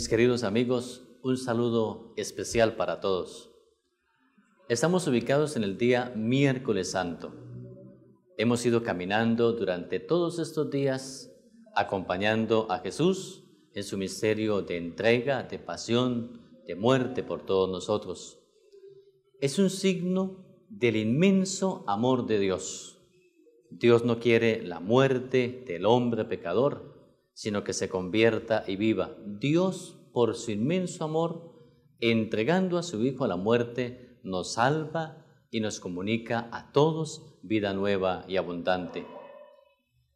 Mis queridos amigos, un saludo especial para todos. Estamos ubicados en el día miércoles santo. Hemos ido caminando durante todos estos días acompañando a Jesús en su misterio de entrega, de pasión, de muerte por todos nosotros. Es un signo del inmenso amor de Dios. Dios no quiere la muerte del hombre pecador, sino que se convierta y viva. Dios, por su inmenso amor, entregando a su Hijo a la muerte, nos salva y nos comunica a todos vida nueva y abundante.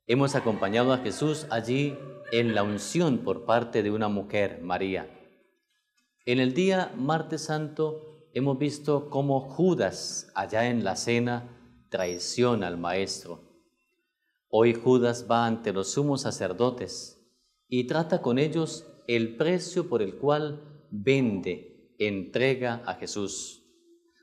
Hemos acompañado a Jesús allí en la unción por parte de una mujer, María. En el día martes santo hemos visto cómo Judas, allá en la cena, traiciona al Maestro Hoy Judas va ante los sumos sacerdotes y trata con ellos el precio por el cual vende, entrega a Jesús.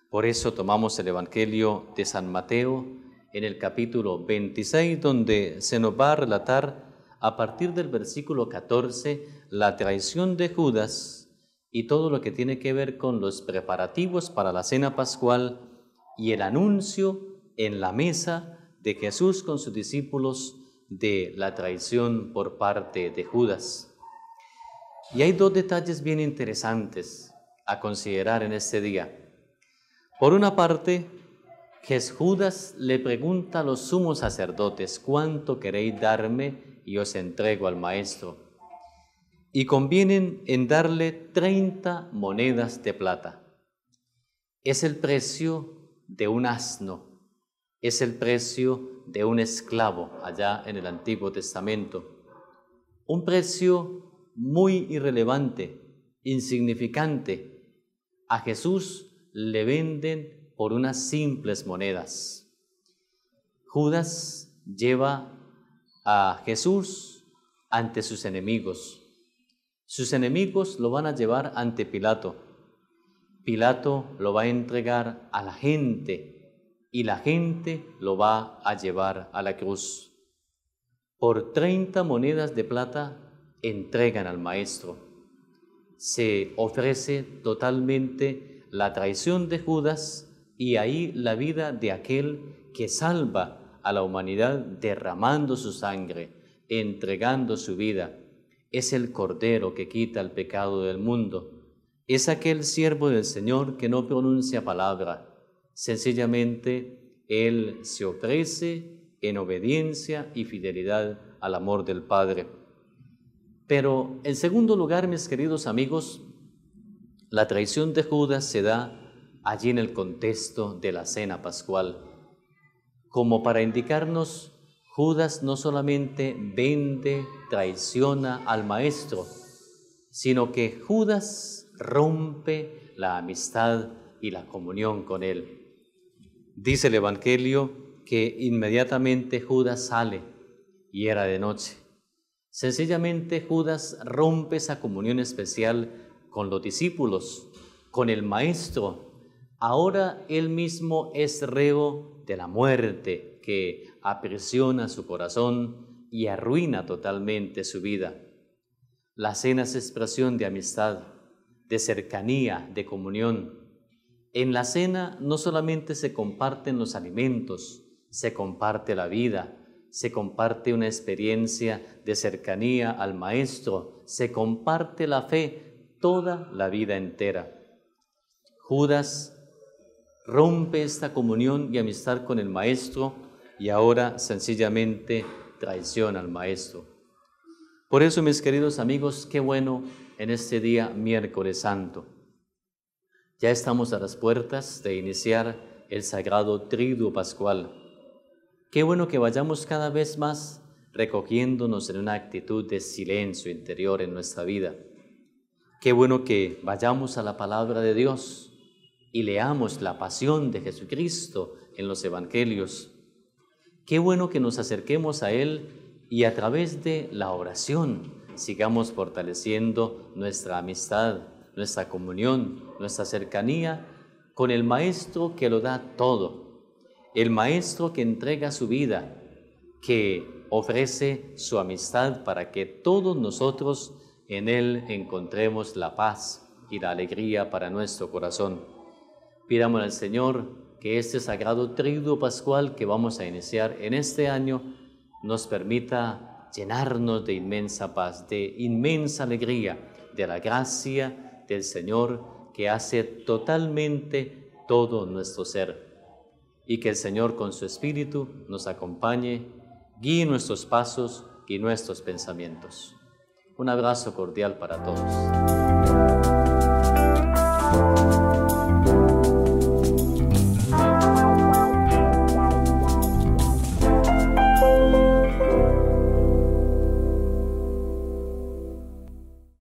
Por eso tomamos el Evangelio de San Mateo en el capítulo 26, donde se nos va a relatar a partir del versículo 14 la traición de Judas y todo lo que tiene que ver con los preparativos para la cena pascual y el anuncio en la mesa de Jesús con sus discípulos de la traición por parte de Judas. Y hay dos detalles bien interesantes a considerar en este día. Por una parte, Jesús Judas le pregunta a los sumos sacerdotes, ¿cuánto queréis darme y os entrego al maestro? Y convienen en darle 30 monedas de plata. Es el precio de un asno es el precio de un esclavo allá en el Antiguo Testamento. Un precio muy irrelevante, insignificante. A Jesús le venden por unas simples monedas. Judas lleva a Jesús ante sus enemigos. Sus enemigos lo van a llevar ante Pilato. Pilato lo va a entregar a la gente y la gente lo va a llevar a la cruz. Por treinta monedas de plata entregan al maestro. Se ofrece totalmente la traición de Judas y ahí la vida de aquel que salva a la humanidad derramando su sangre, entregando su vida. Es el Cordero que quita el pecado del mundo. Es aquel siervo del Señor que no pronuncia palabra Sencillamente, Él se ofrece en obediencia y fidelidad al amor del Padre. Pero en segundo lugar, mis queridos amigos, la traición de Judas se da allí en el contexto de la cena pascual. Como para indicarnos, Judas no solamente vende, traiciona al Maestro, sino que Judas rompe la amistad y la comunión con él. Dice el Evangelio que inmediatamente Judas sale y era de noche. Sencillamente Judas rompe esa comunión especial con los discípulos, con el Maestro. Ahora él mismo es reo de la muerte que aprisiona su corazón y arruina totalmente su vida. La cena es expresión de amistad, de cercanía, de comunión. En la cena no solamente se comparten los alimentos, se comparte la vida, se comparte una experiencia de cercanía al Maestro, se comparte la fe toda la vida entera. Judas rompe esta comunión y amistad con el Maestro y ahora sencillamente traiciona al Maestro. Por eso, mis queridos amigos, qué bueno en este día miércoles santo ya estamos a las puertas de iniciar el sagrado triduo pascual. Qué bueno que vayamos cada vez más recogiéndonos en una actitud de silencio interior en nuestra vida. Qué bueno que vayamos a la palabra de Dios y leamos la pasión de Jesucristo en los evangelios. Qué bueno que nos acerquemos a Él y a través de la oración sigamos fortaleciendo nuestra amistad, nuestra comunión, nuestra cercanía con el Maestro que lo da todo, el Maestro que entrega su vida, que ofrece su amistad para que todos nosotros en Él encontremos la paz y la alegría para nuestro corazón. Pidamos al Señor que este sagrado triduo pascual que vamos a iniciar en este año nos permita llenarnos de inmensa paz, de inmensa alegría, de la gracia el Señor que hace totalmente todo nuestro ser. Y que el Señor con su Espíritu nos acompañe, guíe nuestros pasos y nuestros pensamientos. Un abrazo cordial para todos.